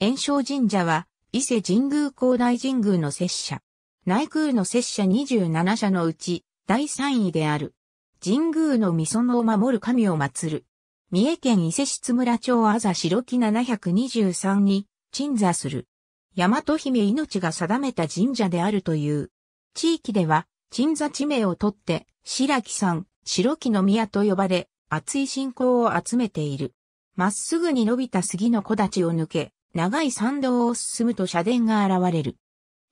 炎章神社は、伊勢神宮高大神宮の摂社。内宮の摂社27社のうち、第3位である。神宮の御園を守る神を祀る。三重県伊勢室村町あざ白木723に鎮座する。大和姫命が定めた神社であるという。地域では、鎮座地名をとって、白木山、白木の宮と呼ばれ、熱い信仰を集めている。まっすぐに伸びた杉の木立を抜け、長い参道を進むと社殿が現れる。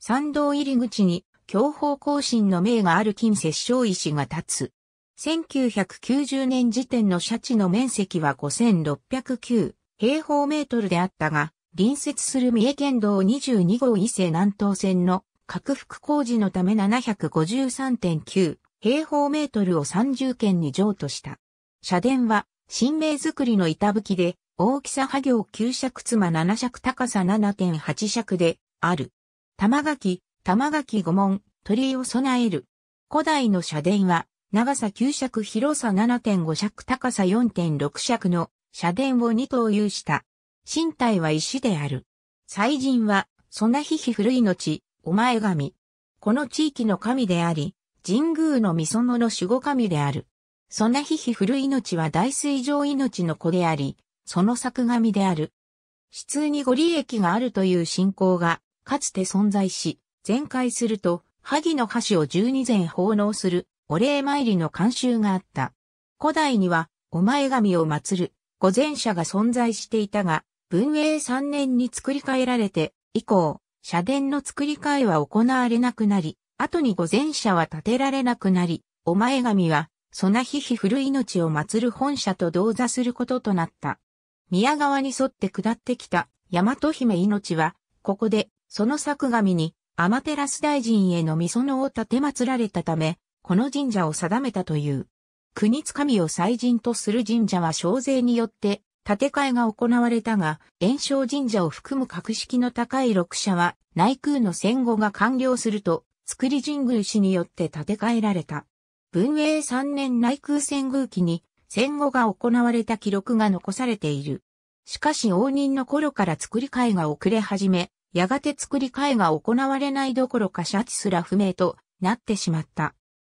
参道入り口に、教法更新の名がある金摂生石が立つ。1990年時点の社地の面積は5609平方メートルであったが、隣接する三重県道22号伊勢南東線の拡幅工事のため753.9平方メートルを30件に譲渡した。社殿は、新名作りの板吹きで、大きさ波行9尺妻7尺高さ7.8尺である。玉垣、玉垣五門、鳥居を備える。古代の社殿は、長さ9尺広さ7.5尺高さ4.6尺の社殿を2頭有した。身体は石である。祭神は、そなひひ古いのち、お前神。この地域の神であり、神宮の御園の守護神である。そなひひ古いのちは大水上命の子であり、その作神である。死痛にご利益があるという信仰が、かつて存在し、全壊すると、萩の箸を十二膳奉納する、お礼参りの慣習があった。古代には、お前神を祀る、御前社が存在していたが、文永三年に作り変えられて、以降、社殿の作り替えは行われなくなり、後に御前社は建てられなくなり、お前神は、そなひひ古命を祀る本社と同座することとなった。宮川に沿って下ってきた大和姫命は、ここで、その作神に、天照大臣への御園を建て祀られたため、この神社を定めたという。国津神を祭神とする神社は小税によって建て替えが行われたが、炎章神社を含む格式の高い六社は内宮の戦後が完了すると、造り神宮氏によって建て替えられた。文永3年内宮戦宮期に戦後が行われた記録が残されている。しかし応仁の頃から作り替えが遅れ始め、やがて作り替えが行われないどころかシャすら不明となってしまった。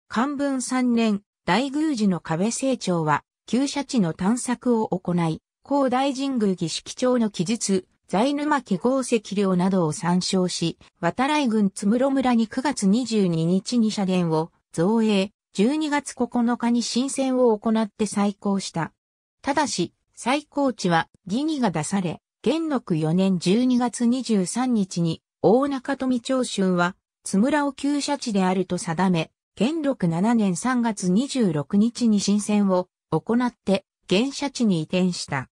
漢文3年、大宮寺の壁成長は、旧社地の探索を行い、高大神宮儀式長の記述、在沼木、号石領などを参照し、渡来郡津室村に9月22日に社殿を造営、12月9日に新選を行って再興した。ただし、最高値は疑義が出され、元禄4年12月23日に大中富長州は津村を旧社地であると定め、元禄7年3月26日に新選を行って現社地に移転した。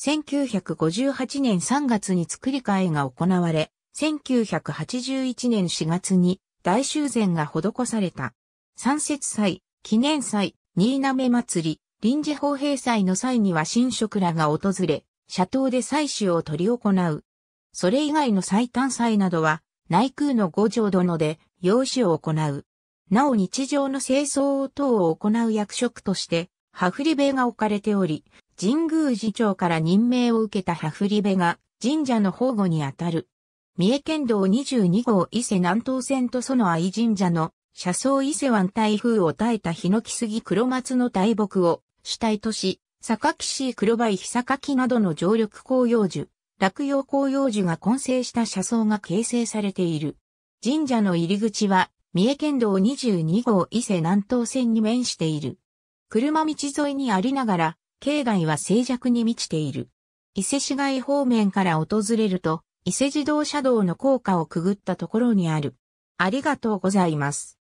1958年3月に作り替えが行われ、1981年4月に大修繕が施された。三節祭、記念祭、新滑祭り、臨時法閉祭の際には神職らが訪れ、社頭で祭祀を取り行う。それ以外の祭壇祭などは、内宮の五条殿で、養子を行う。なお日常の清掃等を行う役職として、ハフリベが置かれており、神宮寺長から任命を受けたハフリベが神社の保護にあたる。三重県道22号伊勢南東線とその愛神社の車窓伊勢湾台風を耐えたヒノキ杉黒松の大木を主体都市、榊市黒梅日木などの常緑紅葉樹、落葉紅葉樹が混成した車窓が形成されている。神社の入り口は、三重県道22号伊勢南東線に面している。車道沿いにありながら、境内は静寂に満ちている。伊勢市街方面から訪れると、伊勢自動車道の高架をくぐったところにある。ありがとうございます。